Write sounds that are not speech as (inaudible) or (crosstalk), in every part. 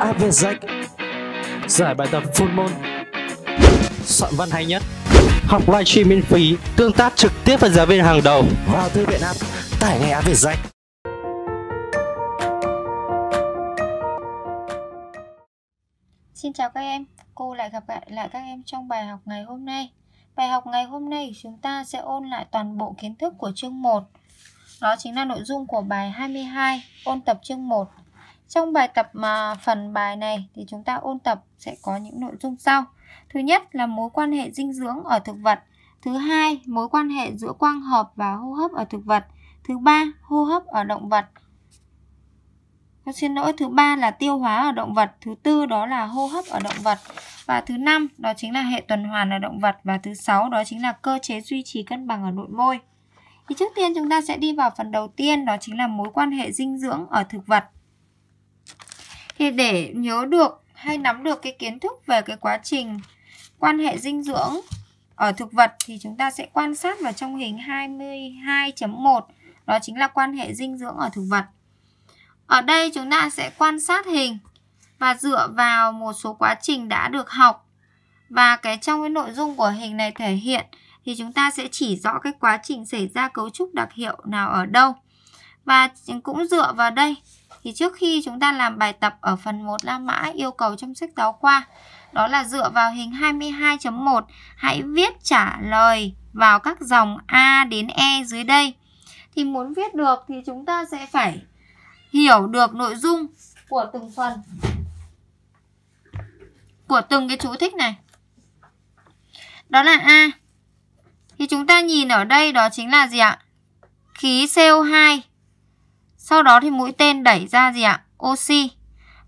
Avezak Giải bài tập full môn Soạn văn hay nhất Học livestream miễn phí Tương tác trực tiếp với giáo viên hàng đầu Vào thư viện app Tải ngay Avezak Xin chào các em, cô lại gặp lại các em trong bài học ngày hôm nay Bài học ngày hôm nay chúng ta sẽ ôn lại toàn bộ kiến thức của chương 1 Đó chính là nội dung của bài 22 ôn tập chương 1 trong bài tập mà phần bài này thì chúng ta ôn tập sẽ có những nội dung sau. Thứ nhất là mối quan hệ dinh dưỡng ở thực vật. Thứ hai, mối quan hệ giữa quang hợp và hô hấp ở thực vật. Thứ ba, hô hấp ở động vật. Con xin lỗi, thứ ba là tiêu hóa ở động vật, thứ tư đó là hô hấp ở động vật và thứ năm đó chính là hệ tuần hoàn ở động vật và thứ sáu đó chính là cơ chế duy trì cân bằng ở nội môi. Thì trước tiên chúng ta sẽ đi vào phần đầu tiên đó chính là mối quan hệ dinh dưỡng ở thực vật thì để nhớ được hay nắm được cái kiến thức về cái quá trình quan hệ dinh dưỡng ở thực vật thì chúng ta sẽ quan sát vào trong hình 22.1 đó chính là quan hệ dinh dưỡng ở thực vật. Ở đây chúng ta sẽ quan sát hình và dựa vào một số quá trình đã được học và cái trong cái nội dung của hình này thể hiện thì chúng ta sẽ chỉ rõ cái quá trình xảy ra cấu trúc đặc hiệu nào ở đâu. Và cũng dựa vào đây thì trước khi chúng ta làm bài tập ở phần 1 La Mã yêu cầu trong sách giáo khoa đó là dựa vào hình 22.1 hãy viết trả lời vào các dòng A đến E dưới đây thì muốn viết được thì chúng ta sẽ phải hiểu được nội dung của từng phần của từng cái chú thích này đó là A thì chúng ta nhìn ở đây đó chính là gì ạ khí CO2 sau đó thì mũi tên đẩy ra gì ạ? Oxy.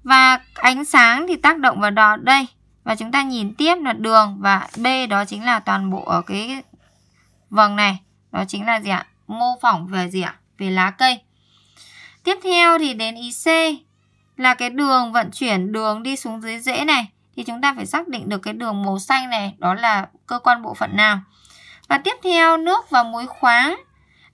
Và ánh sáng thì tác động vào đó đây. Và chúng ta nhìn tiếp là đường và B đó chính là toàn bộ ở cái vầng này. Đó chính là gì ạ? Mô phỏng về gì ạ? Về lá cây. Tiếp theo thì đến ý C là cái đường vận chuyển đường đi xuống dưới rễ này. Thì chúng ta phải xác định được cái đường màu xanh này đó là cơ quan bộ phận nào. Và tiếp theo nước và muối khoáng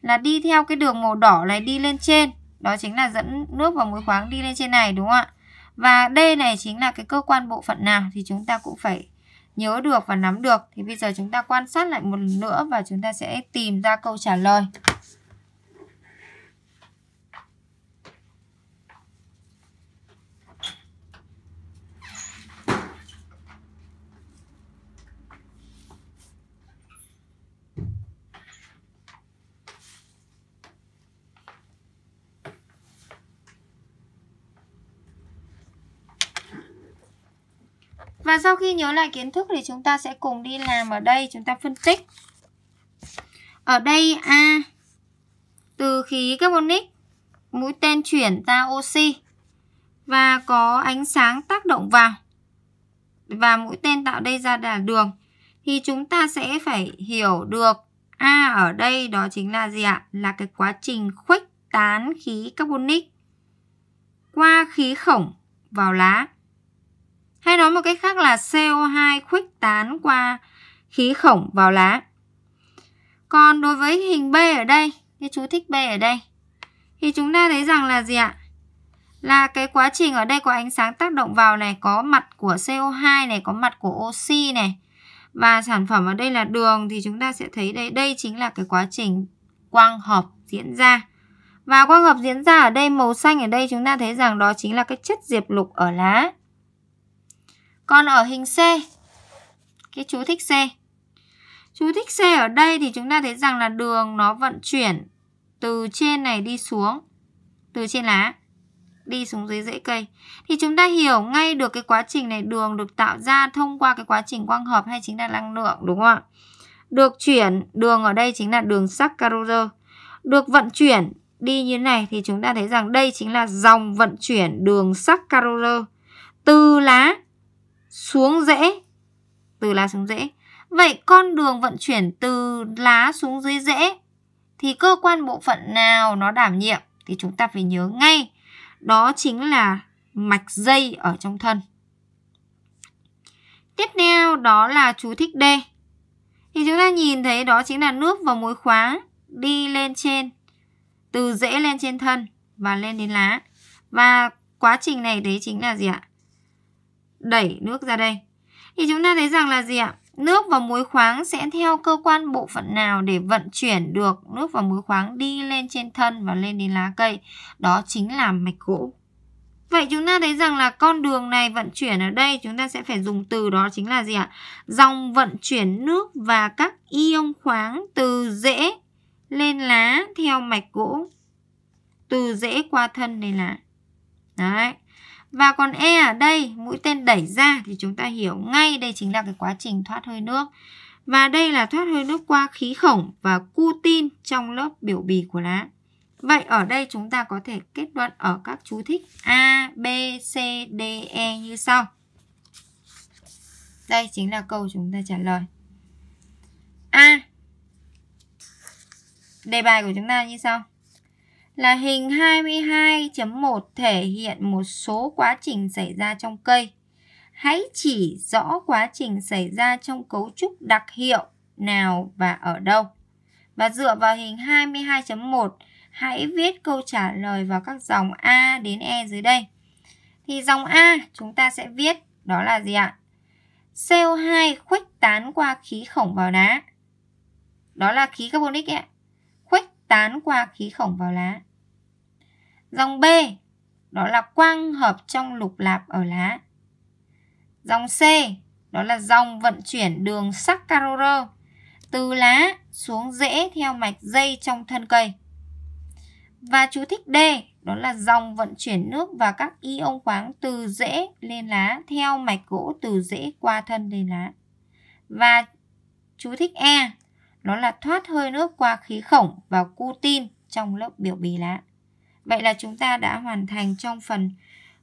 là đi theo cái đường màu đỏ này đi lên trên đó chính là dẫn nước vào muối khoáng đi lên trên này đúng không ạ? Và D này chính là cái cơ quan bộ phận nào thì chúng ta cũng phải nhớ được và nắm được. Thì bây giờ chúng ta quan sát lại một lần nữa và chúng ta sẽ tìm ra câu trả lời. Và sau khi nhớ lại kiến thức thì chúng ta sẽ cùng đi làm ở đây chúng ta phân tích. Ở đây A từ khí carbonic mũi tên chuyển ra oxy và có ánh sáng tác động vào và mũi tên tạo đây ra là đường thì chúng ta sẽ phải hiểu được A ở đây đó chính là gì ạ? Là cái quá trình khuếch tán khí carbonic qua khí khổng vào lá. Hay nói một cách khác là CO2 khuếch tán qua khí khổng vào lá. Còn đối với hình B ở đây, cái chú thích B ở đây, thì chúng ta thấy rằng là gì ạ? Là cái quá trình ở đây có ánh sáng tác động vào này, có mặt của CO2 này, có mặt của oxy này. Và sản phẩm ở đây là đường thì chúng ta sẽ thấy đây, đây chính là cái quá trình quang hợp diễn ra. Và quang hợp diễn ra ở đây, màu xanh ở đây chúng ta thấy rằng đó chính là cái chất diệp lục ở lá. Còn ở hình C, cái chú thích C. Chú thích C ở đây thì chúng ta thấy rằng là đường nó vận chuyển từ trên này đi xuống, từ trên lá đi xuống dưới rễ cây. Thì chúng ta hiểu ngay được cái quá trình này đường được tạo ra thông qua cái quá trình quang hợp hay chính là năng lượng đúng không ạ? Được chuyển, đường ở đây chính là đường saccharose. Được vận chuyển đi như này thì chúng ta thấy rằng đây chính là dòng vận chuyển đường saccharose từ lá xuống rễ. Từ lá xuống rễ. Vậy con đường vận chuyển từ lá xuống dưới rễ thì cơ quan bộ phận nào nó đảm nhiệm thì chúng ta phải nhớ ngay. Đó chính là mạch dây ở trong thân. Tiếp theo đó là chú thích D. Thì chúng ta nhìn thấy đó chính là nước và muối khoáng đi lên trên từ rễ lên trên thân và lên đến lá. Và quá trình này đấy chính là gì ạ? đẩy nước ra đây. Thì chúng ta thấy rằng là gì ạ? Nước và muối khoáng sẽ theo cơ quan bộ phận nào để vận chuyển được nước và muối khoáng đi lên trên thân và lên đến lá cây? Đó chính là mạch gỗ. Vậy chúng ta thấy rằng là con đường này vận chuyển ở đây chúng ta sẽ phải dùng từ đó chính là gì ạ? Dòng vận chuyển nước và các ion khoáng từ rễ lên lá theo mạch gỗ. Từ rễ qua thân đây là, Đấy. Và còn E ở đây, mũi tên đẩy ra thì chúng ta hiểu ngay đây chính là cái quá trình thoát hơi nước. Và đây là thoát hơi nước qua khí khổng và cutin trong lớp biểu bì của lá. Vậy ở đây chúng ta có thể kết luận ở các chú thích A, B, C, D, E như sau. Đây chính là câu chúng ta trả lời. A. Đề bài của chúng ta như sau là hình 22.1 thể hiện một số quá trình xảy ra trong cây. Hãy chỉ rõ quá trình xảy ra trong cấu trúc đặc hiệu nào và ở đâu. Và dựa vào hình 22.1, hãy viết câu trả lời vào các dòng A đến E dưới đây. Thì dòng A chúng ta sẽ viết đó là gì ạ? CO2 khuếch tán qua khí khổng vào đá. Đó là khí carbonic ạ. Khuếch tán qua khí khổng vào lá. Dòng B đó là quang hợp trong lục lạp ở lá. Dòng C đó là dòng vận chuyển đường saccharose từ lá xuống rễ theo mạch dây trong thân cây. Và chú thích D đó là dòng vận chuyển nước và các ion khoáng từ rễ lên lá theo mạch gỗ từ rễ qua thân lên lá. Và chú thích E đó là thoát hơi nước qua khí khổng và cutin trong lớp biểu bì lá. Vậy là chúng ta đã hoàn thành trong phần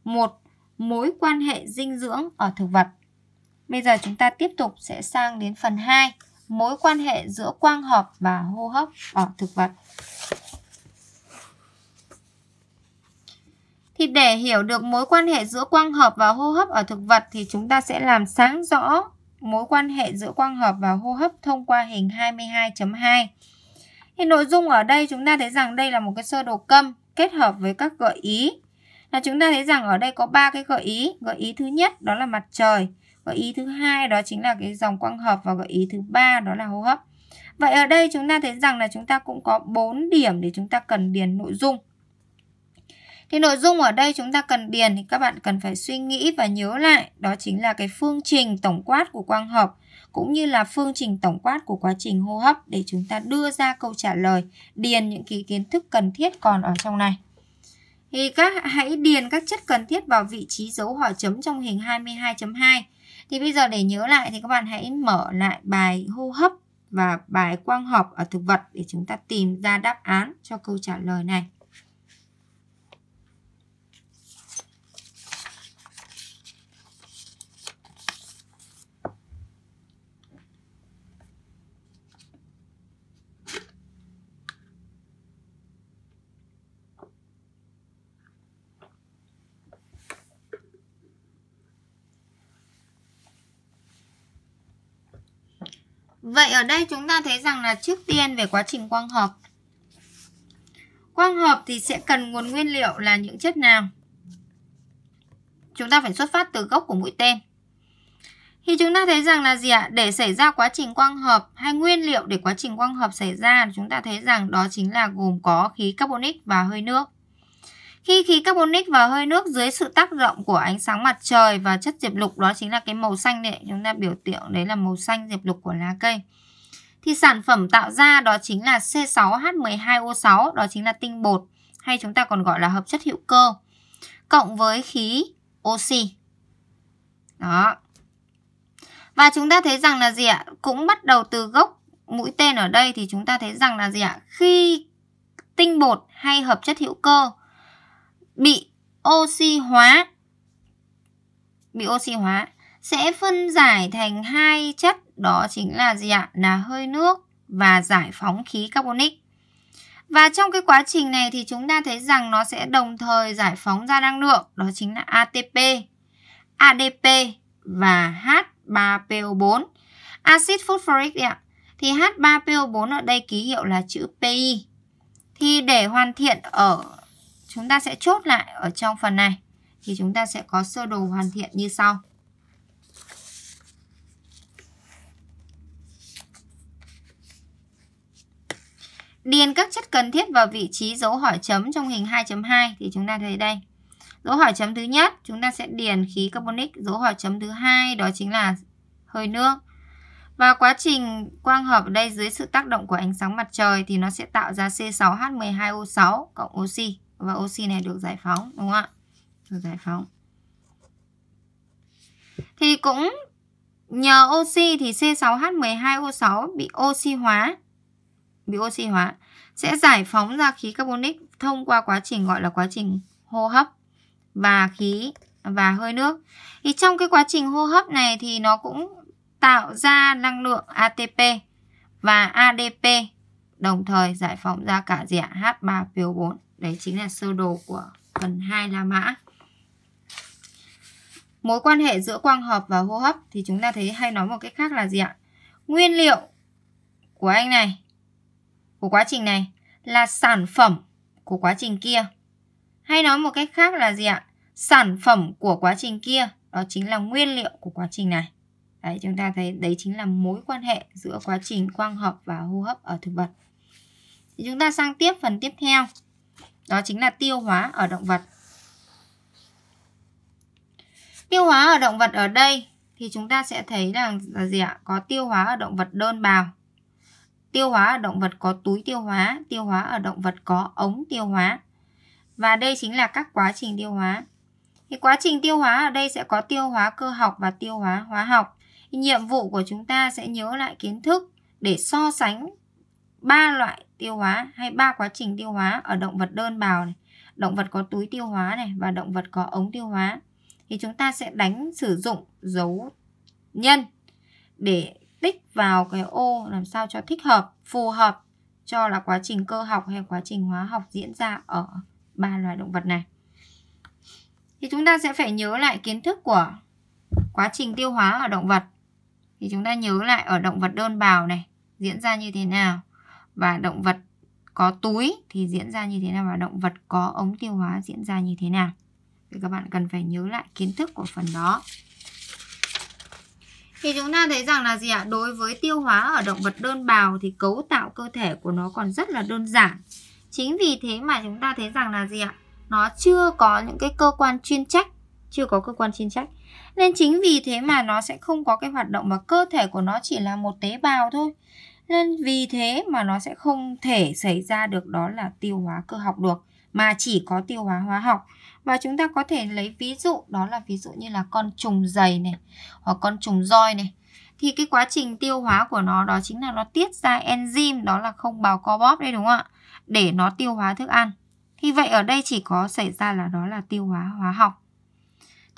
1 mối quan hệ dinh dưỡng ở thực vật. Bây giờ chúng ta tiếp tục sẽ sang đến phần 2, mối quan hệ giữa quang hợp và hô hấp ở thực vật. Thì để hiểu được mối quan hệ giữa quang hợp và hô hấp ở thực vật thì chúng ta sẽ làm sáng rõ mối quan hệ giữa quang hợp và hô hấp thông qua hình 22.2. Thì nội dung ở đây chúng ta thấy rằng đây là một cái sơ đồ câm kết hợp với các gợi ý. Là chúng ta thấy rằng ở đây có ba cái gợi ý. Gợi ý thứ nhất đó là mặt trời. Gợi ý thứ hai đó chính là cái dòng quang hợp và gợi ý thứ ba đó là hô hấp. Vậy ở đây chúng ta thấy rằng là chúng ta cũng có 4 điểm để chúng ta cần điền nội dung. Thì nội dung ở đây chúng ta cần điền thì các bạn cần phải suy nghĩ và nhớ lại đó chính là cái phương trình tổng quát của quang hợp cũng như là phương trình tổng quát của quá trình hô hấp để chúng ta đưa ra câu trả lời, điền những cái kiến thức cần thiết còn ở trong này. Thì các hãy điền các chất cần thiết vào vị trí dấu hỏi chấm trong hình 22.2. Thì bây giờ để nhớ lại thì các bạn hãy mở lại bài hô hấp và bài quang học ở thực vật để chúng ta tìm ra đáp án cho câu trả lời này. Vậy ở đây chúng ta thấy rằng là trước tiên về quá trình quang hợp. Quang hợp thì sẽ cần nguồn nguyên liệu là những chất nào? Chúng ta phải xuất phát từ gốc của mũi tên. Thì chúng ta thấy rằng là gì ạ? Để xảy ra quá trình quang hợp hay nguyên liệu để quá trình quang hợp xảy ra chúng ta thấy rằng đó chính là gồm có khí carbonic và hơi nước. Khi khí carbonic và hơi nước dưới sự tác động của ánh sáng mặt trời và chất diệp lục đó chính là cái màu xanh đấy, chúng ta biểu tượng đấy là màu xanh diệp lục của lá cây. Thì sản phẩm tạo ra đó chính là C6H12O6, đó chính là tinh bột hay chúng ta còn gọi là hợp chất hữu cơ cộng với khí oxy. Đó. Và chúng ta thấy rằng là gì ạ? Cũng bắt đầu từ gốc mũi tên ở đây thì chúng ta thấy rằng là gì ạ? Khi tinh bột hay hợp chất hữu cơ bị oxy hóa bị oxy hóa sẽ phân giải thành hai chất đó chính là gì ạ? Là hơi nước và giải phóng khí carbonic. Và trong cái quá trình này thì chúng ta thấy rằng nó sẽ đồng thời giải phóng ra năng lượng, đó chính là ATP, ADP và H3PO4. axit phosphoric ạ. Thì H3PO4 ở đây ký hiệu là chữ PI. Thì để hoàn thiện ở Chúng ta sẽ chốt lại ở trong phần này thì chúng ta sẽ có sơ đồ hoàn thiện như sau. Điền các chất cần thiết vào vị trí dấu hỏi chấm trong hình 2.2 thì chúng ta thấy đây. Dấu hỏi chấm thứ nhất, chúng ta sẽ điền khí carbonic, dấu hỏi chấm thứ hai đó chính là hơi nước. Và quá trình quang hợp ở đây dưới sự tác động của ánh sáng mặt trời thì nó sẽ tạo ra C6H12O6 cộng oxy và oxy này được giải phóng đúng không ạ được giải phóng thì cũng nhờ oxy thì C6H12O6 bị oxy hóa bị oxy hóa sẽ giải phóng ra khí carbonic thông qua quá trình gọi là quá trình hô hấp và khí và hơi nước. Thì trong cái quá trình hô hấp này thì nó cũng tạo ra năng lượng ATP và ADP đồng thời giải phóng ra cả dạng H3PO4. Đấy chính là sơ đồ của phần 2 La Mã. Mối quan hệ giữa quang hợp và hô hấp thì chúng ta thấy hay nói một cách khác là gì ạ? Nguyên liệu của anh này, của quá trình này là sản phẩm của quá trình kia. Hay nói một cách khác là gì ạ? Sản phẩm của quá trình kia đó chính là nguyên liệu của quá trình này. Đấy, chúng ta thấy đấy chính là mối quan hệ giữa quá trình quang hợp và hô hấp ở thực vật. Thì chúng ta sang tiếp phần tiếp theo. Đó chính là tiêu hóa ở động vật. Tiêu hóa ở động vật ở đây thì chúng ta sẽ thấy là, là gì ạ? Có tiêu hóa ở động vật đơn bào. Tiêu hóa ở động vật có túi tiêu hóa, tiêu hóa ở động vật có ống tiêu hóa. Và đây chính là các quá trình tiêu hóa. Thì quá trình tiêu hóa ở đây sẽ có tiêu hóa cơ học và tiêu hóa hóa học. Nhiệm vụ của chúng ta sẽ nhớ lại kiến thức để so sánh ba loại tiêu hóa hay ba quá trình tiêu hóa ở động vật đơn bào này, động vật có túi tiêu hóa này và động vật có ống tiêu hóa thì chúng ta sẽ đánh sử dụng dấu nhân để tích vào cái ô làm sao cho thích hợp, phù hợp cho là quá trình cơ học hay quá trình hóa học diễn ra ở ba loài động vật này. Thì chúng ta sẽ phải nhớ lại kiến thức của quá trình tiêu hóa ở động vật. Thì chúng ta nhớ lại ở động vật đơn bào này diễn ra như thế nào và động vật có túi thì diễn ra như thế nào và động vật có ống tiêu hóa diễn ra như thế nào. Thì các bạn cần phải nhớ lại kiến thức của phần đó. Thì chúng ta thấy rằng là gì ạ? Đối với tiêu hóa ở động vật đơn bào thì cấu tạo cơ thể của nó còn rất là đơn giản. Chính vì thế mà chúng ta thấy rằng là gì ạ? Nó chưa có những cái cơ quan chuyên trách, chưa có cơ quan chuyên trách. Nên chính vì thế mà nó sẽ không có cái hoạt động mà cơ thể của nó chỉ là một tế bào thôi nên vì thế mà nó sẽ không thể xảy ra được đó là tiêu hóa cơ học được mà chỉ có tiêu hóa hóa học và chúng ta có thể lấy ví dụ đó là ví dụ như là con trùng dày này hoặc con trùng roi này thì cái quá trình tiêu hóa của nó đó chính là nó tiết ra enzyme đó là không bào co bóp đây đúng không ạ để nó tiêu hóa thức ăn thì vậy ở đây chỉ có xảy ra là đó là tiêu hóa hóa học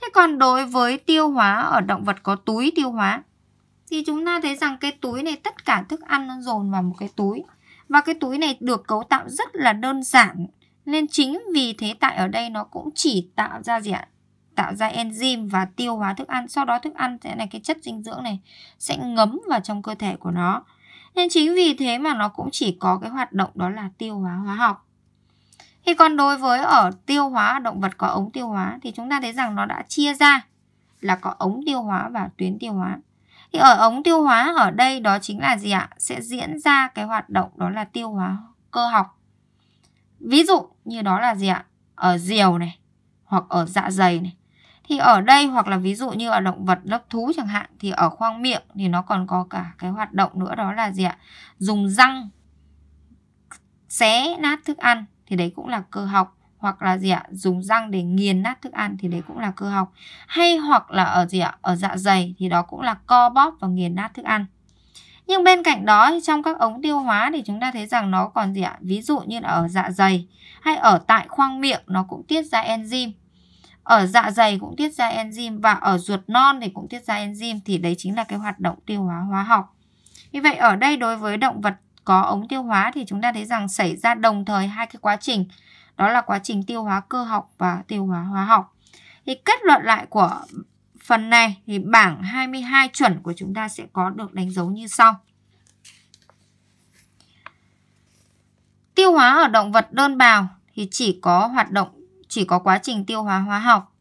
thế còn đối với tiêu hóa ở động vật có túi tiêu hóa thì chúng ta thấy rằng cái túi này tất cả thức ăn nó dồn vào một cái túi và cái túi này được cấu tạo rất là đơn giản nên chính vì thế tại ở đây nó cũng chỉ tạo ra gì ạ tạo ra enzyme và tiêu hóa thức ăn sau đó thức ăn sẽ là cái chất dinh dưỡng này sẽ ngấm vào trong cơ thể của nó nên chính vì thế mà nó cũng chỉ có cái hoạt động đó là tiêu hóa hóa học thì còn đối với ở tiêu hóa động vật có ống tiêu hóa thì chúng ta thấy rằng nó đã chia ra là có ống tiêu hóa và tuyến tiêu hóa thì ở ống tiêu hóa ở đây đó chính là gì ạ sẽ diễn ra cái hoạt động đó là tiêu hóa cơ học ví dụ như đó là gì ạ ở diều này hoặc ở dạ dày này thì ở đây hoặc là ví dụ như ở động vật lớp thú chẳng hạn thì ở khoang miệng thì nó còn có cả cái hoạt động nữa đó là gì ạ dùng răng xé nát thức ăn thì đấy cũng là cơ học hoặc là gì ạ dùng răng để nghiền nát thức ăn thì đấy cũng là cơ học hay hoặc là ở gì ạ ở dạ dày thì đó cũng là co bóp và nghiền nát thức ăn nhưng bên cạnh đó trong các ống tiêu hóa thì chúng ta thấy rằng nó còn gì ạ ví dụ như là ở dạ dày hay ở tại khoang miệng nó cũng tiết ra enzyme ở dạ dày cũng tiết ra enzyme và ở ruột non thì cũng tiết ra enzyme thì đấy chính là cái hoạt động tiêu hóa hóa học như vậy ở đây đối với động vật có ống tiêu hóa thì chúng ta thấy rằng xảy ra đồng thời hai cái quá trình đó là quá trình tiêu hóa cơ học và tiêu hóa hóa học. Thì kết luận lại của phần này thì bảng 22 chuẩn của chúng ta sẽ có được đánh dấu như sau. Tiêu hóa ở động vật đơn bào thì chỉ có hoạt động chỉ có quá trình tiêu hóa hóa học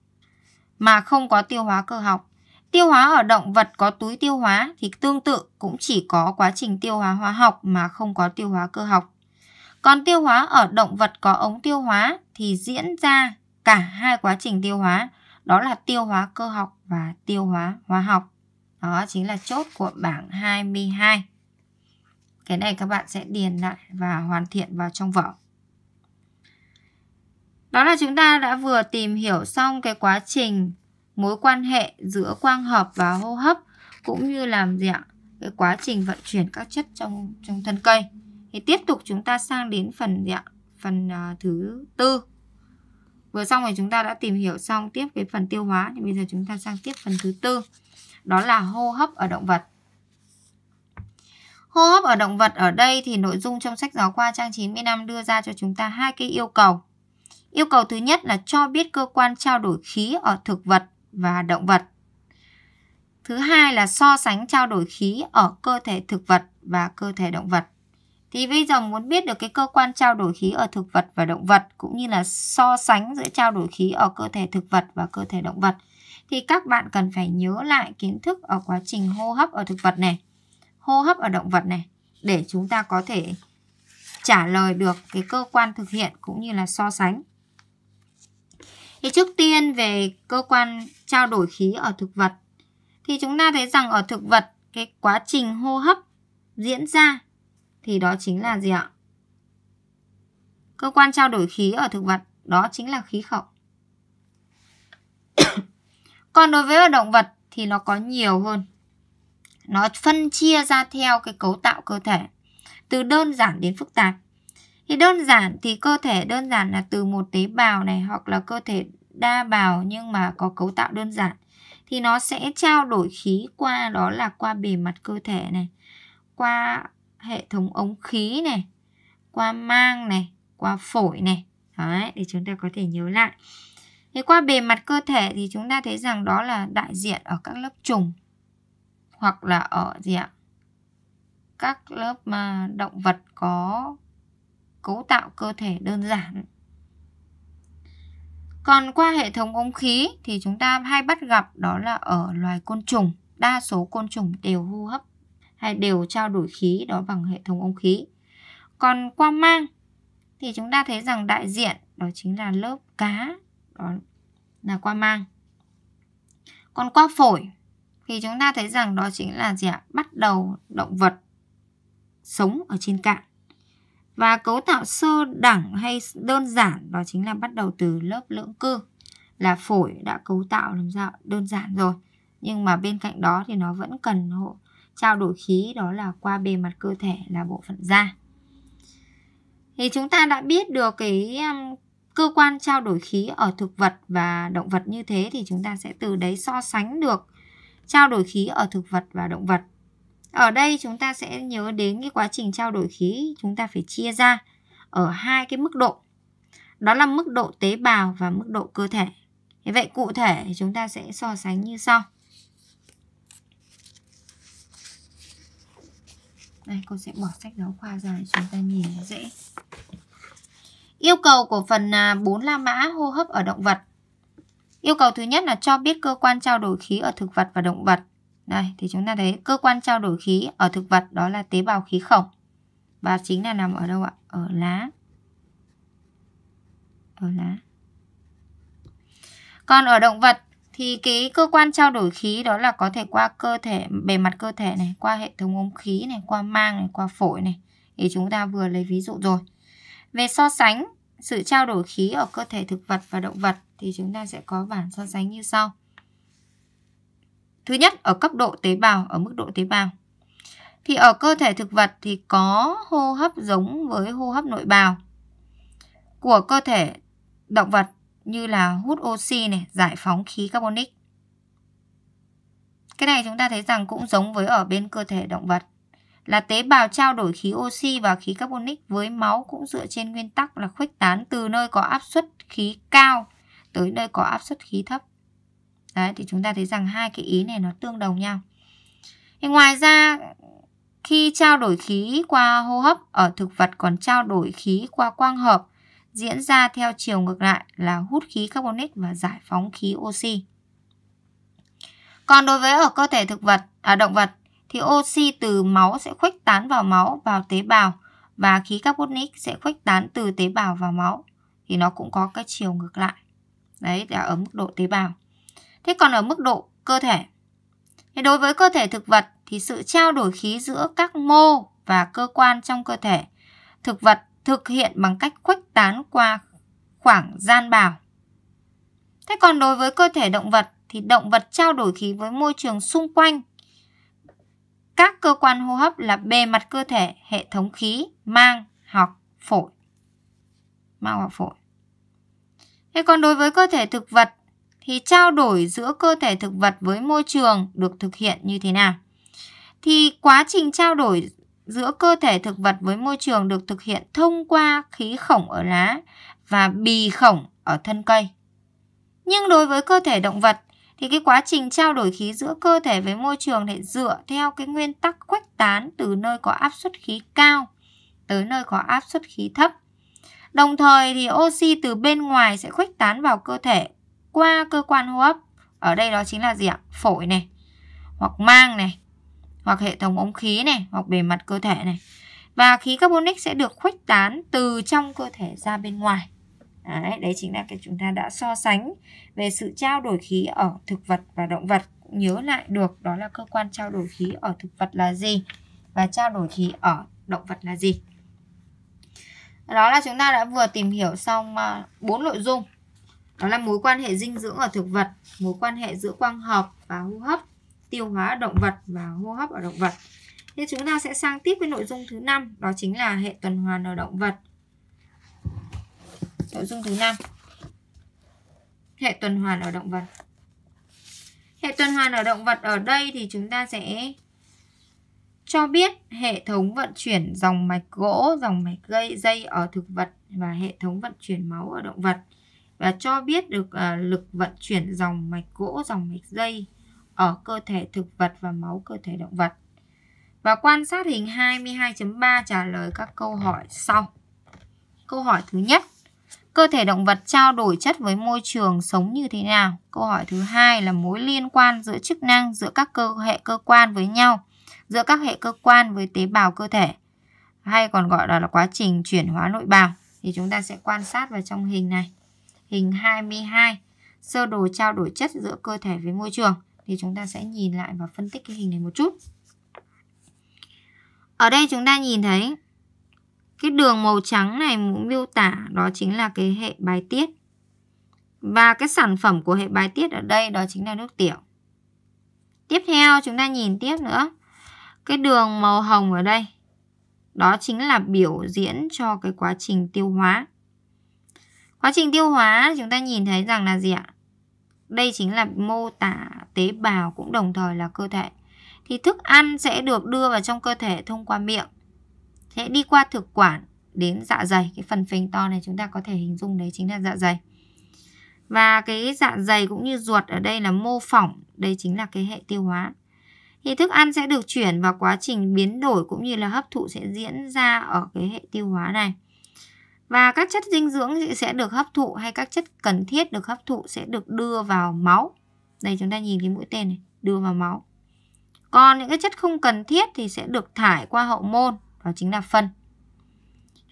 mà không có tiêu hóa cơ học. Tiêu hóa ở động vật có túi tiêu hóa thì tương tự cũng chỉ có quá trình tiêu hóa hóa học mà không có tiêu hóa cơ học. Còn tiêu hóa ở động vật có ống tiêu hóa thì diễn ra cả hai quá trình tiêu hóa, đó là tiêu hóa cơ học và tiêu hóa hóa học. Đó chính là chốt của bảng 22. Cái này các bạn sẽ điền lại và hoàn thiện vào trong vở. Đó là chúng ta đã vừa tìm hiểu xong cái quá trình mối quan hệ giữa quang hợp và hô hấp cũng như làm gì ạ? Cái quá trình vận chuyển các chất trong trong thân cây thì tiếp tục chúng ta sang đến phần gì ạ phần uh, thứ tư vừa xong rồi chúng ta đã tìm hiểu xong tiếp cái phần tiêu hóa thì bây giờ chúng ta sang tiếp phần thứ tư đó là hô hấp ở động vật hô hấp ở động vật ở đây thì nội dung trong sách giáo khoa trang 95 đưa ra cho chúng ta hai cái yêu cầu yêu cầu thứ nhất là cho biết cơ quan trao đổi khí ở thực vật và động vật Thứ hai là so sánh trao đổi khí ở cơ thể thực vật và cơ thể động vật. Thì bây giờ muốn biết được cái cơ quan trao đổi khí ở thực vật và động vật cũng như là so sánh giữa trao đổi khí ở cơ thể thực vật và cơ thể động vật thì các bạn cần phải nhớ lại kiến thức ở quá trình hô hấp ở thực vật này, hô hấp ở động vật này để chúng ta có thể trả lời được cái cơ quan thực hiện cũng như là so sánh. Thì trước tiên về cơ quan trao đổi khí ở thực vật thì chúng ta thấy rằng ở thực vật cái quá trình hô hấp diễn ra thì đó chính là gì ạ? Cơ quan trao đổi khí ở thực vật đó chính là khí khẩu. (coughs) Còn đối với ở động vật thì nó có nhiều hơn. Nó phân chia ra theo cái cấu tạo cơ thể, từ đơn giản đến phức tạp. Thì đơn giản thì cơ thể đơn giản là từ một tế bào này hoặc là cơ thể đa bào nhưng mà có cấu tạo đơn giản thì nó sẽ trao đổi khí qua đó là qua bề mặt cơ thể này, qua hệ thống ống khí này, qua mang này, qua phổi này. Đấy, để chúng ta có thể nhớ lại. Thế qua bề mặt cơ thể thì chúng ta thấy rằng đó là đại diện ở các lớp trùng hoặc là ở gì ạ? Các lớp mà động vật có cấu tạo cơ thể đơn giản. Còn qua hệ thống ống khí thì chúng ta hay bắt gặp đó là ở loài côn trùng, đa số côn trùng đều hô hấp hay đều trao đổi khí đó bằng hệ thống ống khí. Còn qua mang thì chúng ta thấy rằng đại diện đó chính là lớp cá đó là qua mang. Còn qua phổi thì chúng ta thấy rằng đó chính là gì ạ? Bắt đầu động vật sống ở trên cạn. Và cấu tạo sơ đẳng hay đơn giản đó chính là bắt đầu từ lớp lưỡng cư là phổi đã cấu tạo làm sao đơn giản rồi. Nhưng mà bên cạnh đó thì nó vẫn cần hộ trao đổi khí đó là qua bề mặt cơ thể là bộ phận da thì chúng ta đã biết được cái um, cơ quan trao đổi khí ở thực vật và động vật như thế thì chúng ta sẽ từ đấy so sánh được trao đổi khí ở thực vật và động vật ở đây chúng ta sẽ nhớ đến cái quá trình trao đổi khí chúng ta phải chia ra ở hai cái mức độ đó là mức độ tế bào và mức độ cơ thể vậy cụ thể chúng ta sẽ so sánh như sau đây cô sẽ bỏ sách giáo khoa ra để chúng ta nhìn dễ yêu cầu của phần 4 à, la mã hô hấp ở động vật yêu cầu thứ nhất là cho biết cơ quan trao đổi khí ở thực vật và động vật đây thì chúng ta thấy cơ quan trao đổi khí ở thực vật đó là tế bào khí khổng và chính là nằm ở đâu ạ ở lá ở lá còn ở động vật thì cái cơ quan trao đổi khí đó là có thể qua cơ thể bề mặt cơ thể này qua hệ thống ống khí này qua mang này qua phổi này thì chúng ta vừa lấy ví dụ rồi về so sánh sự trao đổi khí ở cơ thể thực vật và động vật thì chúng ta sẽ có bản so sánh như sau thứ nhất ở cấp độ tế bào ở mức độ tế bào thì ở cơ thể thực vật thì có hô hấp giống với hô hấp nội bào của cơ thể động vật như là hút oxy này, giải phóng khí carbonic. Cái này chúng ta thấy rằng cũng giống với ở bên cơ thể động vật là tế bào trao đổi khí oxy và khí carbonic với máu cũng dựa trên nguyên tắc là khuếch tán từ nơi có áp suất khí cao tới nơi có áp suất khí thấp. Đấy thì chúng ta thấy rằng hai cái ý này nó tương đồng nhau. Thì ngoài ra khi trao đổi khí qua hô hấp ở thực vật còn trao đổi khí qua quang hợp diễn ra theo chiều ngược lại là hút khí carbonic và giải phóng khí oxy. Còn đối với ở cơ thể thực vật, à, động vật thì oxy từ máu sẽ khuếch tán vào máu vào tế bào và khí carbonic sẽ khuếch tán từ tế bào vào máu thì nó cũng có cái chiều ngược lại. Đấy là ở mức độ tế bào. Thế còn ở mức độ cơ thể thì đối với cơ thể thực vật thì sự trao đổi khí giữa các mô và cơ quan trong cơ thể thực vật thực hiện bằng cách khuếch tán qua khoảng gian bào. Thế còn đối với cơ thể động vật thì động vật trao đổi khí với môi trường xung quanh. Các cơ quan hô hấp là bề mặt cơ thể, hệ thống khí, mang hoặc phổi. Mang hoặc phổi. Thế còn đối với cơ thể thực vật thì trao đổi giữa cơ thể thực vật với môi trường được thực hiện như thế nào? Thì quá trình trao đổi giữa cơ thể thực vật với môi trường được thực hiện thông qua khí khổng ở lá và bì khổng ở thân cây. Nhưng đối với cơ thể động vật thì cái quá trình trao đổi khí giữa cơ thể với môi trường lại dựa theo cái nguyên tắc khuếch tán từ nơi có áp suất khí cao tới nơi có áp suất khí thấp. Đồng thời thì oxy từ bên ngoài sẽ khuếch tán vào cơ thể qua cơ quan hô hấp. Ở đây đó chính là gì ạ? Phổi này, hoặc mang này, hoặc hệ thống ống khí này hoặc bề mặt cơ thể này và khí carbonic sẽ được khuếch tán từ trong cơ thể ra bên ngoài đấy, đấy chính là cái chúng ta đã so sánh về sự trao đổi khí ở thực vật và động vật nhớ lại được đó là cơ quan trao đổi khí ở thực vật là gì và trao đổi khí ở động vật là gì đó là chúng ta đã vừa tìm hiểu xong ờ, bốn nội dung đó là mối quan hệ dinh dưỡng ở thực vật mối quan hệ giữa quang hợp và hô hấp tiêu hóa ở động vật và hô hấp ở động vật. Thế chúng ta sẽ sang tiếp với nội dung thứ năm đó chính là hệ tuần hoàn ở động vật. Nội dung thứ năm Hệ tuần hoàn ở động vật. Hệ tuần hoàn ở động vật ở đây thì chúng ta sẽ cho biết hệ thống vận chuyển dòng mạch gỗ, dòng mạch gây dây ở thực vật và hệ thống vận chuyển máu ở động vật và cho biết được uh, lực vận chuyển dòng mạch gỗ, dòng mạch dây ở cơ thể thực vật và máu cơ thể động vật. Và quan sát hình 22.3 trả lời các câu hỏi sau. Câu hỏi thứ nhất, cơ thể động vật trao đổi chất với môi trường sống như thế nào? Câu hỏi thứ hai là mối liên quan giữa chức năng giữa các cơ hệ cơ quan với nhau, giữa các hệ cơ quan với tế bào cơ thể, hay còn gọi là, là quá trình chuyển hóa nội bào. Thì chúng ta sẽ quan sát vào trong hình này. Hình 22, sơ đồ trao đổi chất giữa cơ thể với môi trường thì chúng ta sẽ nhìn lại và phân tích cái hình này một chút ở đây chúng ta nhìn thấy cái đường màu trắng này muốn miêu tả đó chính là cái hệ bài tiết và cái sản phẩm của hệ bài tiết ở đây đó chính là nước tiểu tiếp theo chúng ta nhìn tiếp nữa cái đường màu hồng ở đây đó chính là biểu diễn cho cái quá trình tiêu hóa quá trình tiêu hóa chúng ta nhìn thấy rằng là gì ạ đây chính là mô tả tế bào cũng đồng thời là cơ thể. Thì thức ăn sẽ được đưa vào trong cơ thể thông qua miệng. Sẽ đi qua thực quản đến dạ dày. Cái phần phình to này chúng ta có thể hình dung đấy chính là dạ dày. Và cái dạ dày cũng như ruột ở đây là mô phỏng. Đây chính là cái hệ tiêu hóa. Thì thức ăn sẽ được chuyển vào quá trình biến đổi cũng như là hấp thụ sẽ diễn ra ở cái hệ tiêu hóa này và các chất dinh dưỡng sẽ được hấp thụ hay các chất cần thiết được hấp thụ sẽ được đưa vào máu đây chúng ta nhìn cái mũi tên này đưa vào máu còn những cái chất không cần thiết thì sẽ được thải qua hậu môn đó chính là phân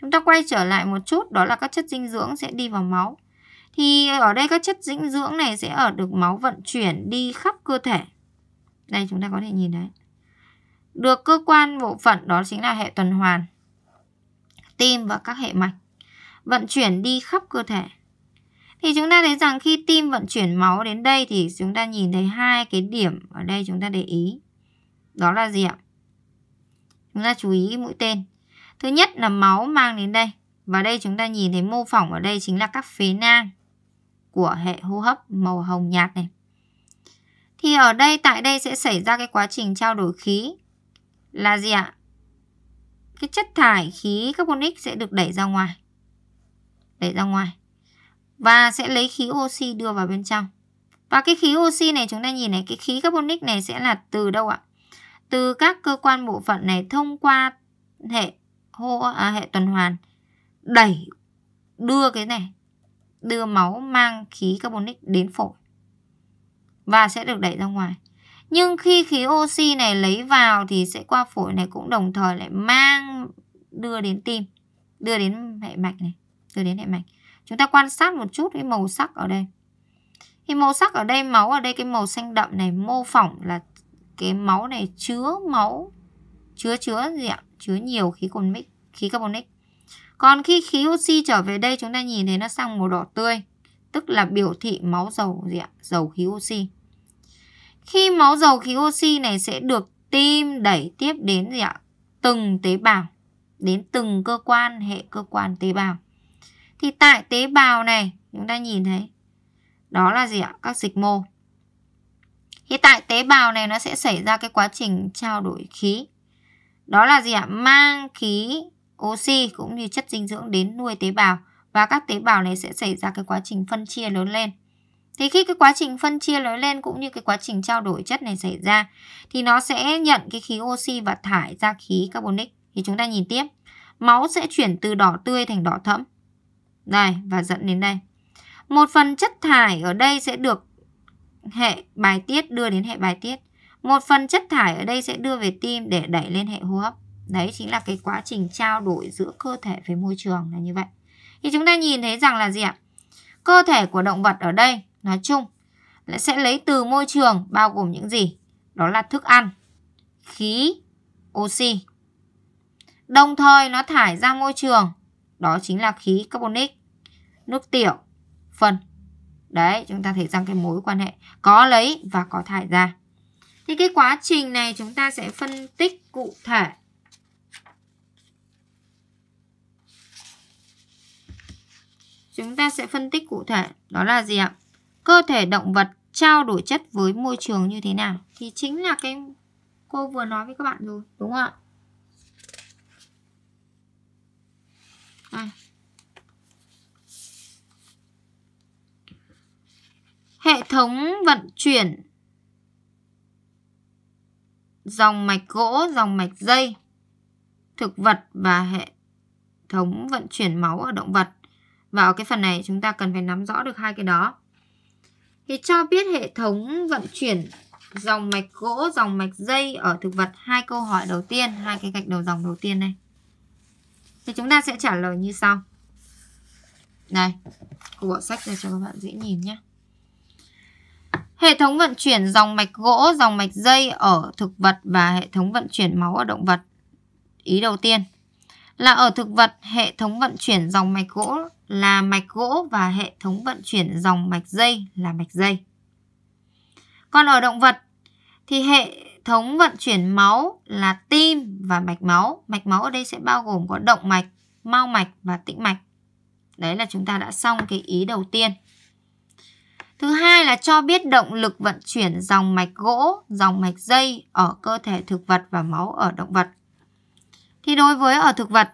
chúng ta quay trở lại một chút đó là các chất dinh dưỡng sẽ đi vào máu thì ở đây các chất dinh dưỡng này sẽ ở được máu vận chuyển đi khắp cơ thể đây chúng ta có thể nhìn đấy được cơ quan bộ phận đó chính là hệ tuần hoàn tim và các hệ mạch vận chuyển đi khắp cơ thể. Thì chúng ta thấy rằng khi tim vận chuyển máu đến đây thì chúng ta nhìn thấy hai cái điểm ở đây chúng ta để ý. Đó là gì ạ? Chúng ta chú ý mũi tên. Thứ nhất là máu mang đến đây. Và đây chúng ta nhìn thấy mô phỏng ở đây chính là các phế nang của hệ hô hấp màu hồng nhạt này. Thì ở đây tại đây sẽ xảy ra cái quá trình trao đổi khí là gì ạ? Cái chất thải khí carbonic sẽ được đẩy ra ngoài đẩy ra ngoài và sẽ lấy khí oxy đưa vào bên trong. Và cái khí oxy này chúng ta nhìn này, cái khí carbonic này sẽ là từ đâu ạ? Từ các cơ quan bộ phận này thông qua hệ hô à, hệ tuần hoàn đẩy đưa cái này đưa máu mang khí carbonic đến phổi và sẽ được đẩy ra ngoài. Nhưng khi khí oxy này lấy vào thì sẽ qua phổi này cũng đồng thời lại mang đưa đến tim, đưa đến hệ mạch này rồi đến hệ mạch chúng ta quan sát một chút cái màu sắc ở đây thì màu sắc ở đây máu ở đây cái màu xanh đậm này mô phỏng là cái máu này chứa máu chứa chứa gì ạ chứa nhiều khí carbonic khí carbonic còn khi khí oxy trở về đây chúng ta nhìn thấy nó sang màu đỏ tươi tức là biểu thị máu dầu gì ạ dầu khí oxy khi máu dầu khí oxy này sẽ được tim đẩy tiếp đến gì ạ từng tế bào đến từng cơ quan hệ cơ quan tế bào thì tại tế bào này chúng ta nhìn thấy đó là gì ạ? Các dịch mô. Thì tại tế bào này nó sẽ xảy ra cái quá trình trao đổi khí. Đó là gì ạ? Mang khí oxy cũng như chất dinh dưỡng đến nuôi tế bào và các tế bào này sẽ xảy ra cái quá trình phân chia lớn lên. Thì khi cái quá trình phân chia lớn lên cũng như cái quá trình trao đổi chất này xảy ra thì nó sẽ nhận cái khí oxy và thải ra khí carbonic. Thì chúng ta nhìn tiếp. Máu sẽ chuyển từ đỏ tươi thành đỏ thẫm. Đây, và dẫn đến đây. Một phần chất thải ở đây sẽ được hệ bài tiết đưa đến hệ bài tiết. Một phần chất thải ở đây sẽ đưa về tim để đẩy lên hệ hô hấp. Đấy chính là cái quá trình trao đổi giữa cơ thể với môi trường là như vậy. Thì chúng ta nhìn thấy rằng là gì ạ? Cơ thể của động vật ở đây nói chung sẽ lấy từ môi trường bao gồm những gì? Đó là thức ăn, khí, oxy. Đồng thời nó thải ra môi trường đó chính là khí carbonic, nước tiểu, phân. Đấy, chúng ta thấy rằng cái mối quan hệ có lấy và có thải ra. Thì cái quá trình này chúng ta sẽ phân tích cụ thể. Chúng ta sẽ phân tích cụ thể đó là gì ạ? Cơ thể động vật trao đổi chất với môi trường như thế nào? Thì chính là cái cô vừa nói với các bạn rồi, đúng không ạ? à. hệ thống vận chuyển dòng mạch gỗ dòng mạch dây thực vật và hệ thống vận chuyển máu ở động vật vào cái phần này chúng ta cần phải nắm rõ được hai cái đó thì cho biết hệ thống vận chuyển dòng mạch gỗ dòng mạch dây ở thực vật hai câu hỏi đầu tiên hai cái gạch đầu dòng đầu tiên này thì chúng ta sẽ trả lời như sau. Này, của sách ra cho các bạn dễ nhìn nhé. Hệ thống vận chuyển dòng mạch gỗ, dòng mạch dây ở thực vật và hệ thống vận chuyển máu ở động vật. Ý đầu tiên là ở thực vật hệ thống vận chuyển dòng mạch gỗ là mạch gỗ và hệ thống vận chuyển dòng mạch dây là mạch dây. Còn ở động vật thì hệ thống vận chuyển máu là tim và mạch máu. Mạch máu ở đây sẽ bao gồm có động mạch, mau mạch và tĩnh mạch. Đấy là chúng ta đã xong cái ý đầu tiên. Thứ hai là cho biết động lực vận chuyển dòng mạch gỗ, dòng mạch dây ở cơ thể thực vật và máu ở động vật. Thì đối với ở thực vật,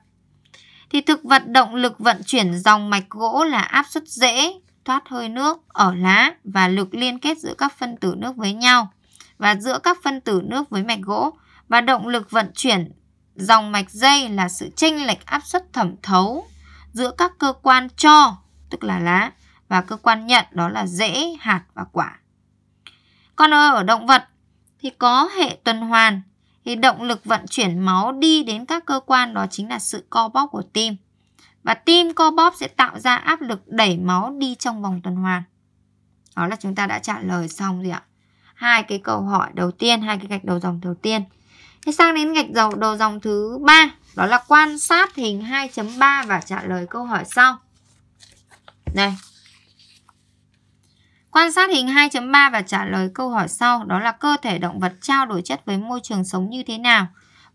thì thực vật động lực vận chuyển dòng mạch gỗ là áp suất dễ, thoát hơi nước ở lá và lực liên kết giữa các phân tử nước với nhau và giữa các phân tử nước với mạch gỗ và động lực vận chuyển dòng mạch dây là sự chênh lệch áp suất thẩm thấu giữa các cơ quan cho tức là lá và cơ quan nhận đó là rễ, hạt và quả. Còn ở động vật thì có hệ tuần hoàn thì động lực vận chuyển máu đi đến các cơ quan đó chính là sự co bóp của tim. Và tim co bóp sẽ tạo ra áp lực đẩy máu đi trong vòng tuần hoàn. Đó là chúng ta đã trả lời xong rồi ạ hai cái câu hỏi đầu tiên hai cái gạch đầu dòng đầu tiên thế sang đến gạch đầu đầu dòng thứ ba đó là quan sát hình 2.3 và trả lời câu hỏi sau đây Quan sát hình 2.3 và trả lời câu hỏi sau đó là cơ thể động vật trao đổi chất với môi trường sống như thế nào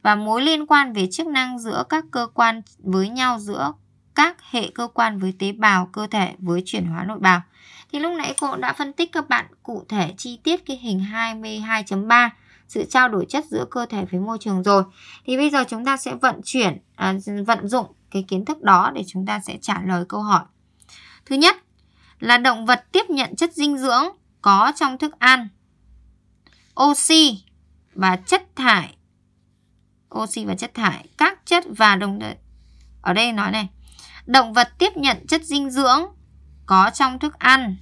và mối liên quan về chức năng giữa các cơ quan với nhau giữa các hệ cơ quan với tế bào cơ thể với chuyển hóa nội bào. Thì lúc nãy cô đã phân tích các bạn cụ thể chi tiết cái hình 22.3 sự trao đổi chất giữa cơ thể với môi trường rồi. Thì bây giờ chúng ta sẽ vận chuyển, à, vận dụng cái kiến thức đó để chúng ta sẽ trả lời câu hỏi. Thứ nhất là động vật tiếp nhận chất dinh dưỡng có trong thức ăn, oxy và chất thải, oxy và chất thải, các chất và đồng ở đây nói này, động vật tiếp nhận chất dinh dưỡng có trong thức ăn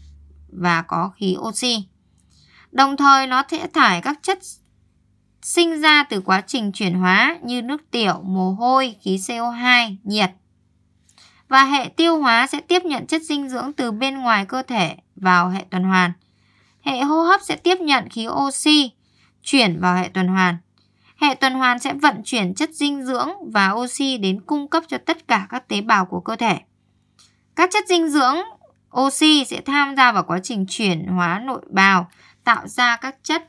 và có khí oxy. Đồng thời nó sẽ thải các chất sinh ra từ quá trình chuyển hóa như nước tiểu, mồ hôi, khí CO2, nhiệt. Và hệ tiêu hóa sẽ tiếp nhận chất dinh dưỡng từ bên ngoài cơ thể vào hệ tuần hoàn. Hệ hô hấp sẽ tiếp nhận khí oxy chuyển vào hệ tuần hoàn. Hệ tuần hoàn sẽ vận chuyển chất dinh dưỡng và oxy đến cung cấp cho tất cả các tế bào của cơ thể. Các chất dinh dưỡng Oxy sẽ tham gia vào quá trình chuyển hóa nội bào, tạo ra các chất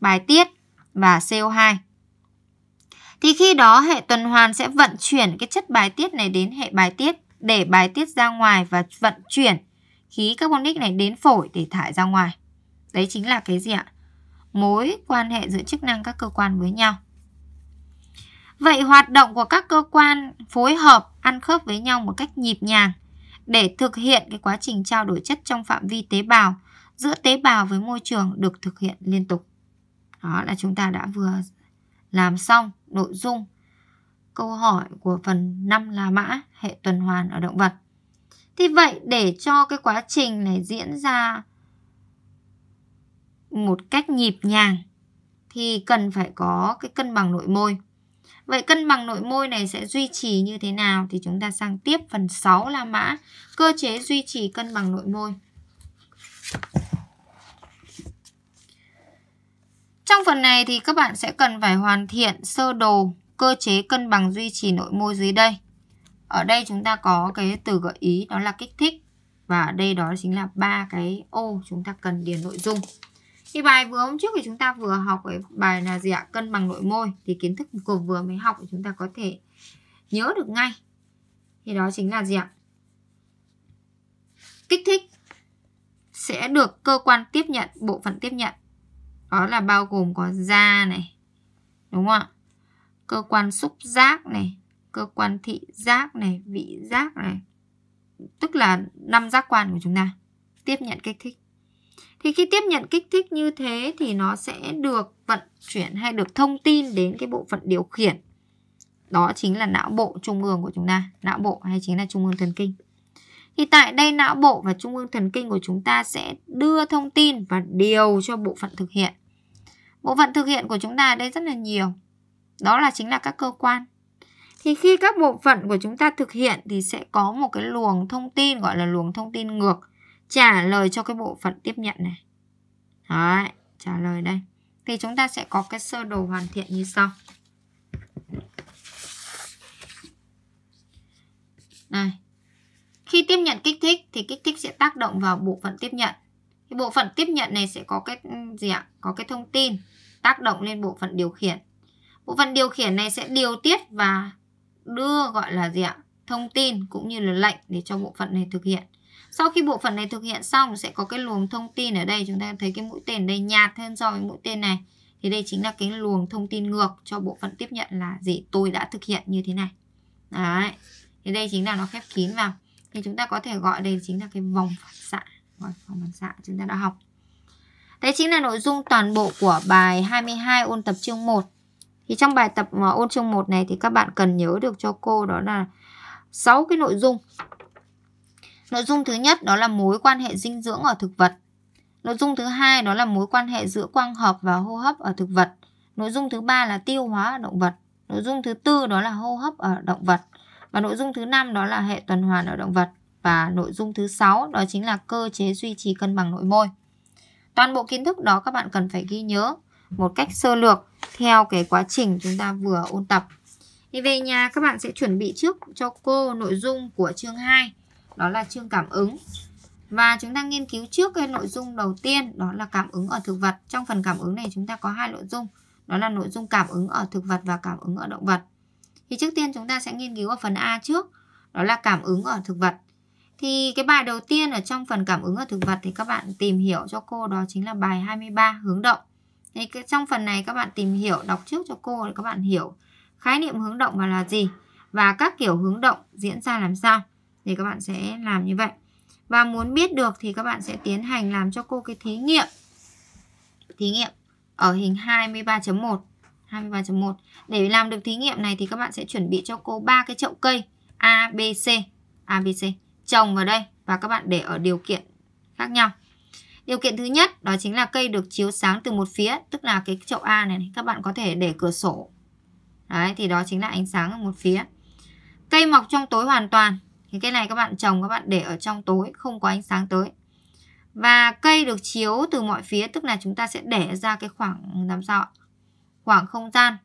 bài tiết và CO2. Thì khi đó hệ tuần hoàn sẽ vận chuyển cái chất bài tiết này đến hệ bài tiết để bài tiết ra ngoài và vận chuyển khí carbonic này đến phổi để thải ra ngoài. Đấy chính là cái gì ạ? Mối quan hệ giữa chức năng các cơ quan với nhau. Vậy hoạt động của các cơ quan phối hợp ăn khớp với nhau một cách nhịp nhàng để thực hiện cái quá trình trao đổi chất trong phạm vi tế bào giữa tế bào với môi trường được thực hiện liên tục. Đó là chúng ta đã vừa làm xong nội dung câu hỏi của phần 5 là mã hệ tuần hoàn ở động vật. Thì vậy để cho cái quá trình này diễn ra một cách nhịp nhàng thì cần phải có cái cân bằng nội môi. Vậy cân bằng nội môi này sẽ duy trì như thế nào? Thì chúng ta sang tiếp phần 6 là mã cơ chế duy trì cân bằng nội môi. Trong phần này thì các bạn sẽ cần phải hoàn thiện sơ đồ cơ chế cân bằng duy trì nội môi dưới đây. Ở đây chúng ta có cái từ gợi ý đó là kích thích và ở đây đó chính là ba cái ô chúng ta cần điền nội dung thì bài vừa hôm trước thì chúng ta vừa học cái bài là gì ạ cân bằng nội môi thì kiến thức của vừa mới học thì chúng ta có thể nhớ được ngay thì đó chính là gì ạ kích thích sẽ được cơ quan tiếp nhận bộ phận tiếp nhận đó là bao gồm có da này đúng không ạ cơ quan xúc giác này cơ quan thị giác này vị giác này tức là năm giác quan của chúng ta tiếp nhận kích thích thì khi tiếp nhận kích thích như thế thì nó sẽ được vận chuyển hay được thông tin đến cái bộ phận điều khiển đó chính là não bộ trung ương của chúng ta não bộ hay chính là trung ương thần kinh thì tại đây não bộ và trung ương thần kinh của chúng ta sẽ đưa thông tin và điều cho bộ phận thực hiện bộ phận thực hiện của chúng ta ở đây rất là nhiều đó là chính là các cơ quan thì khi các bộ phận của chúng ta thực hiện thì sẽ có một cái luồng thông tin gọi là luồng thông tin ngược trả lời cho cái bộ phận tiếp nhận này Đấy, trả lời đây thì chúng ta sẽ có cái sơ đồ hoàn thiện như sau này khi tiếp nhận kích thích thì kích thích sẽ tác động vào bộ phận tiếp nhận thì bộ phận tiếp nhận này sẽ có cái ừ, gì ạ có cái thông tin tác động lên bộ phận điều khiển bộ phận điều khiển này sẽ điều tiết và đưa gọi là gì ạ thông tin cũng như là lệnh để cho bộ phận này thực hiện sau khi bộ phận này thực hiện xong sẽ có cái luồng thông tin ở đây chúng ta thấy cái mũi tên đây nhạt hơn so với mũi tên này thì đây chính là cái luồng thông tin ngược cho bộ phận tiếp nhận là gì tôi đã thực hiện như thế này đấy thì đây chính là nó khép kín vào thì chúng ta có thể gọi đây chính là cái vòng phản xạ vòng phản xạ chúng ta đã học đấy chính là nội dung toàn bộ của bài 22 ôn tập chương 1 thì trong bài tập ờ, ôn chương 1 này thì các bạn cần nhớ được cho cô đó là 6 cái nội dung Nội dung thứ nhất đó là mối quan hệ dinh dưỡng ở thực vật. Nội dung thứ hai đó là mối quan hệ giữa quang hợp và hô hấp ở thực vật. Nội dung thứ ba là tiêu hóa ở động vật. Nội dung thứ tư đó là hô hấp ở động vật. Và nội dung thứ năm đó là hệ tuần hoàn ở động vật. Và nội dung thứ sáu đó chính là cơ chế duy trì cân bằng nội môi. Toàn bộ kiến thức đó các bạn cần phải ghi nhớ một cách sơ lược theo cái quá trình chúng ta vừa ôn tập. Thì về nhà các bạn sẽ chuẩn bị trước cho cô nội dung của chương 2 đó là chương cảm ứng. Và chúng ta nghiên cứu trước cái nội dung đầu tiên đó là cảm ứng ở thực vật. Trong phần cảm ứng này chúng ta có hai nội dung, đó là nội dung cảm ứng ở thực vật và cảm ứng ở động vật. Thì trước tiên chúng ta sẽ nghiên cứu ở phần A trước, đó là cảm ứng ở thực vật. Thì cái bài đầu tiên ở trong phần cảm ứng ở thực vật thì các bạn tìm hiểu cho cô đó chính là bài 23 hướng động. Thì trong phần này các bạn tìm hiểu đọc trước cho cô để các bạn hiểu khái niệm hướng động và là gì và các kiểu hướng động diễn ra làm sao thì các bạn sẽ làm như vậy và muốn biết được thì các bạn sẽ tiến hành làm cho cô cái thí nghiệm thí nghiệm ở hình 23.1 23.1 để làm được thí nghiệm này thì các bạn sẽ chuẩn bị cho cô ba cái chậu cây A, B, C A, B, C trồng vào đây và các bạn để ở điều kiện khác nhau Điều kiện thứ nhất đó chính là cây được chiếu sáng từ một phía, tức là cái chậu A này, này các bạn có thể để cửa sổ. Đấy thì đó chính là ánh sáng ở một phía. Cây mọc trong tối hoàn toàn, thì cái này các bạn trồng các bạn để ở trong tối không có ánh sáng tới và cây được chiếu từ mọi phía tức là chúng ta sẽ để ra cái khoảng làm sao khoảng không gian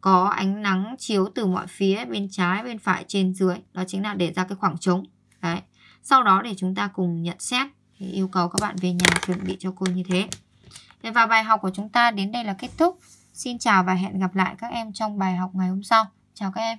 có ánh nắng chiếu từ mọi phía bên trái bên phải trên dưới đó chính là để ra cái khoảng trống đấy sau đó để chúng ta cùng nhận xét thì yêu cầu các bạn về nhà chuẩn bị cho cô như thế và bài học của chúng ta đến đây là kết thúc xin chào và hẹn gặp lại các em trong bài học ngày hôm sau chào các em